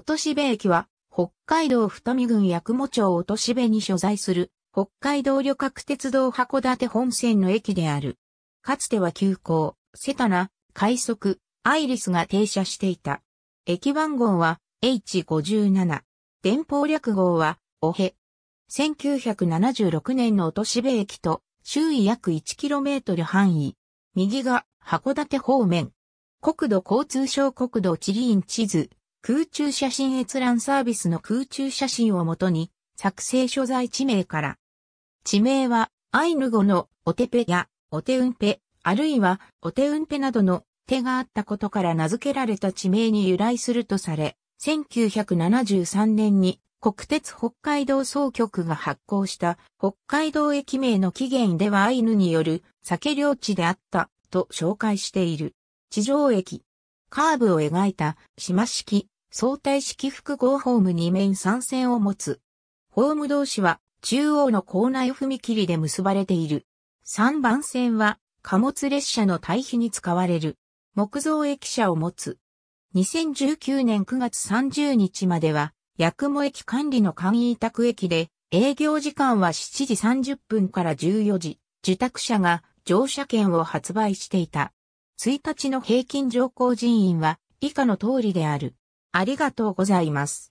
としべ駅は、北海道太見郡八雲町としべに所在する、北海道旅客鉄道函館本線の駅である。かつては急行、セタナ、快速、アイリスが停車していた。駅番号は H57。電報略号は、おへ。1976年のとしべ駅と、周囲約 1km 範囲。右が函館方面。国土交通省国土地理院地図。空中写真閲覧サービスの空中写真をもとに、作成所在地名から。地名は、アイヌ語のオテペやオテウンペ、あるいはオテウンペなどの手があったことから名付けられた地名に由来するとされ、1973年に国鉄北海道総局が発行した北海道駅名の起源ではアイヌによる酒領地であったと紹介している。地上駅。カーブを描いた島式相対式複合ホーム2面3線を持つ。ホーム同士は中央の構内踏切で結ばれている。3番線は貨物列車の対比に使われる木造駅舎を持つ。2019年9月30日までは、八雲駅管理の簡易委託駅で、営業時間は7時30分から14時、受託者が乗車券を発売していた。1日の平均乗降人員は以下の通りである。ありがとうございます。